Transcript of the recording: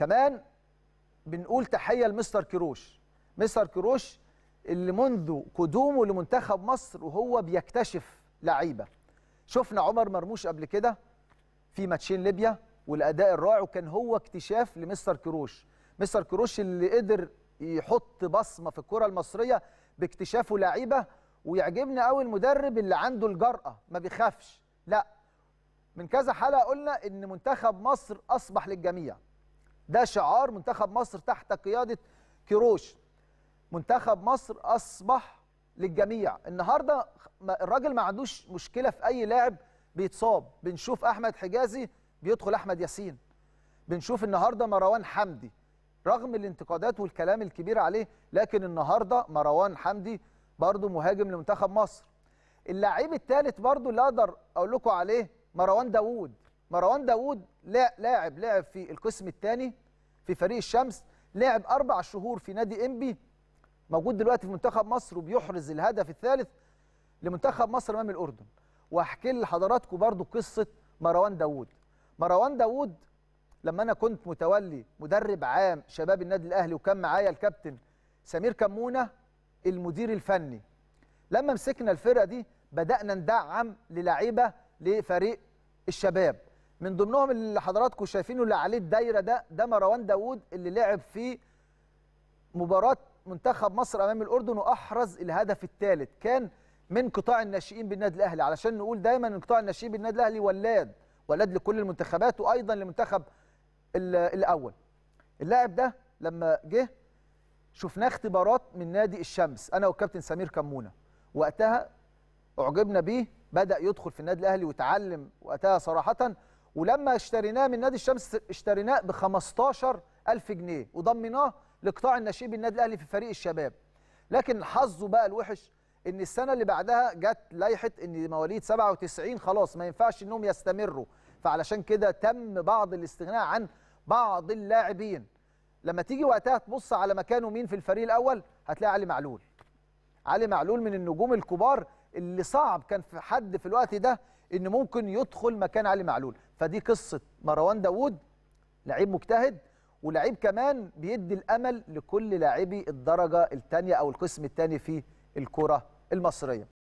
كمان بنقول تحيه لمستر كروش مستر كروش اللي منذ قدومه لمنتخب مصر وهو بيكتشف لعيبه شفنا عمر مرموش قبل كده في ماتشين ليبيا والاداء الرائع وكان هو اكتشاف لمستر كروش مستر كروش اللي قدر يحط بصمه في الكره المصريه باكتشافه لعيبه ويعجبني قوي المدرب اللي عنده الجرأه ما بيخافش لا من كذا حلقه قلنا ان منتخب مصر اصبح للجميع ده شعار منتخب مصر تحت قياده كيروش منتخب مصر اصبح للجميع النهارده الراجل ما عندوش مشكله في اي لاعب بيتصاب بنشوف احمد حجازي بيدخل احمد ياسين بنشوف النهارده مروان حمدي رغم الانتقادات والكلام الكبير عليه لكن النهارده مروان حمدي برضه مهاجم لمنتخب مصر اللاعب الثالث برضه اللي اقدر اقول لكم عليه مروان داوود مروان داوود لاعب لعب في القسم الثاني في فريق الشمس لعب اربع شهور في نادي انبي موجود دلوقتي في منتخب مصر وبيحرز الهدف الثالث لمنتخب مصر امام الاردن واحكي لحضراتكم برضو قصه مروان داوود مروان داوود لما انا كنت متولي مدرب عام شباب النادي الاهلي وكان معايا الكابتن سمير كمونه المدير الفني لما مسكنا الفرقه دي بدانا ندعم للعيبه لفريق الشباب من ضمنهم اللي حضراتكم شايفينه اللي عليه الدايره ده ده مروان داوود اللي لعب في مباراه منتخب مصر امام الاردن واحرز الهدف الثالث كان من قطاع الناشئين بالنادي الاهلي علشان نقول دايما ان قطاع الناشئين بالنادي الاهلي ولاد ولاد لكل المنتخبات وايضا للمنتخب الاول اللاعب ده لما جه شفناه اختبارات من نادي الشمس انا والكابتن سمير كمونه وقتها اعجبنا بيه بدا يدخل في النادي الاهلي وتعلم وقتها صراحه ولما اشتريناه من نادي الشمس اشتريناه ب 15000 جنيه وضميناه لقطاع الناشئين بالنادي الاهلي في فريق الشباب لكن حظه بقى الوحش ان السنه اللي بعدها جت لائحه ان مواليد 97 خلاص ما ينفعش انهم يستمروا فعلشان كده تم بعض الاستغناء عن بعض اللاعبين لما تيجي وقتها تبص على مكانه مين في الفريق الاول هتلاقي علي معلول علي معلول من النجوم الكبار اللي صعب كان في حد في الوقت ده ان ممكن يدخل مكان علي معلول فدي قصه مروان داوود لعيب مجتهد ولعيب كمان بيدي الامل لكل لاعبي الدرجه الثانيه او القسم الثاني في الكره المصريه